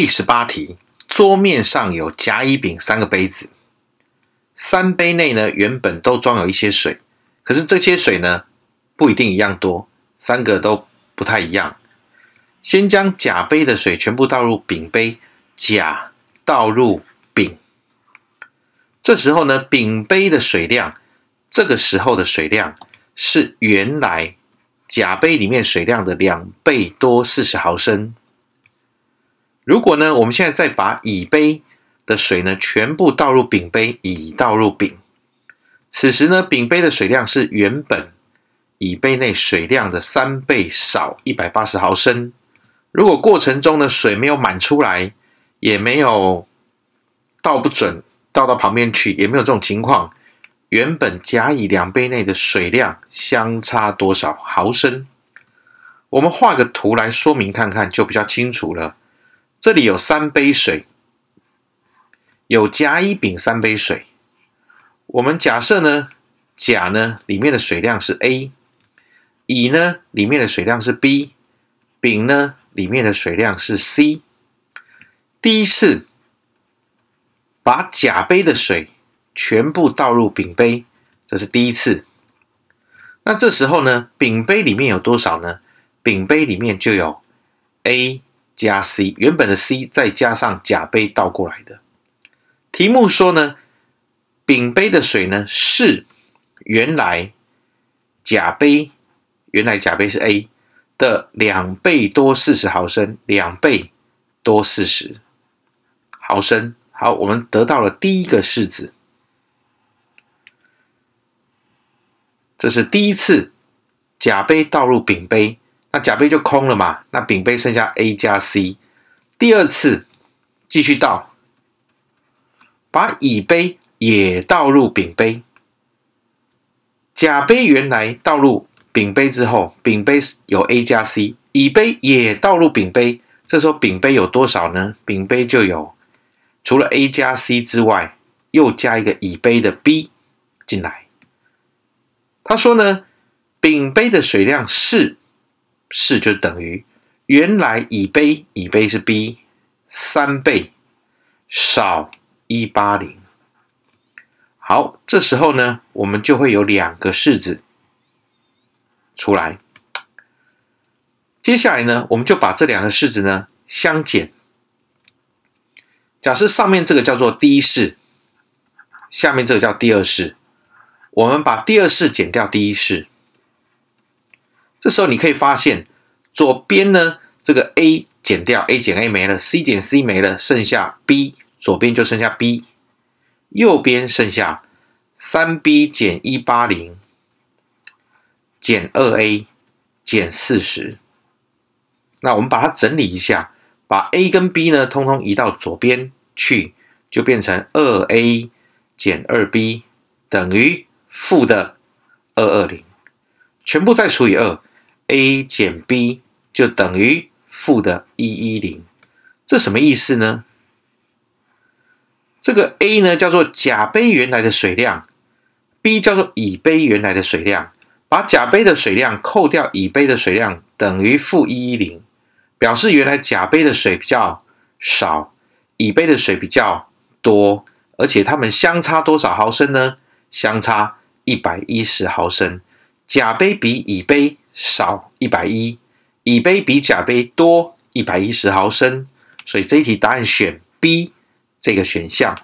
第十八题，桌面上有甲、乙、丙三个杯子，三杯内呢原本都装有一些水，可是这些水呢不一定一样多，三个都不太一样。先将甲杯的水全部倒入丙杯，甲倒入丙，这时候呢丙杯的水量，这个时候的水量是原来甲杯里面水量的两倍多四十毫升。如果呢，我们现在再把乙杯的水呢全部倒入丙杯，乙倒入丙，此时呢，丙杯的水量是原本乙杯内水量的三倍少一百八十毫升。如果过程中的水没有满出来，也没有倒不准，倒到旁边去，也没有这种情况，原本甲乙两杯内的水量相差多少毫升？我们画个图来说明看看，就比较清楚了。这里有三杯水，有甲、乙、丙三杯水。我们假设呢，甲呢里面的水量是 a，乙呢里面的水量是 b，丙呢里面的水量是 c。第一次把甲杯的水全部倒入丙杯，这是第一次。那这时候呢，丙杯里面有多少呢？丙杯里面就有 a。加 C，原本的 C 再加上甲杯倒过来的。题目说呢，丙杯的水呢是原来甲杯，原来甲杯是 A 的两倍多四十毫升，两倍多四十毫升。好，我们得到了第一个式子，这是第一次甲杯倒入丙杯。甲杯就空了嘛，那丙杯剩下 a 加 c。第二次继续倒，把乙杯也倒入丙杯。甲杯原来倒入丙杯之后，丙杯有 a 加 c，乙杯也倒入丙杯，这时候丙杯有多少呢？丙杯就有除了 a 加 c 之外，又加一个乙杯的 b 进来。他说呢，丙杯的水量是。是就等于原来乙杯，乙杯是 b，三倍少一八零。好，这时候呢，我们就会有两个式子出来。接下来呢，我们就把这两个式子呢相减。假设上面这个叫做第一式，下面这个叫第二式，我们把第二式减掉第一式。这时候你可以发现，左边呢，这个 a 减掉 a 减 a 没了，c 减 c 没了，剩下 b，左边就剩下 b，右边剩下三 b 减一八零，减二 a 减四十。那我们把它整理一下，把 a 跟 b 呢，通通移到左边去，就变成二 a 减二 b 等于负的二二零，全部再除以二。a 减 b 就等于负的110，这什么意思呢？这个 a 呢叫做甲杯原来的水量，b 叫做乙杯原来的水量，把甲杯的水量扣掉乙杯的水量等于负110，表示原来甲杯的水比较少，乙杯的水比较多，而且它们相差多少毫升呢？相差110毫升，甲杯比乙杯。少一百一，乙杯比甲杯多一百一十毫升，所以这一题答案选 B 这个选项。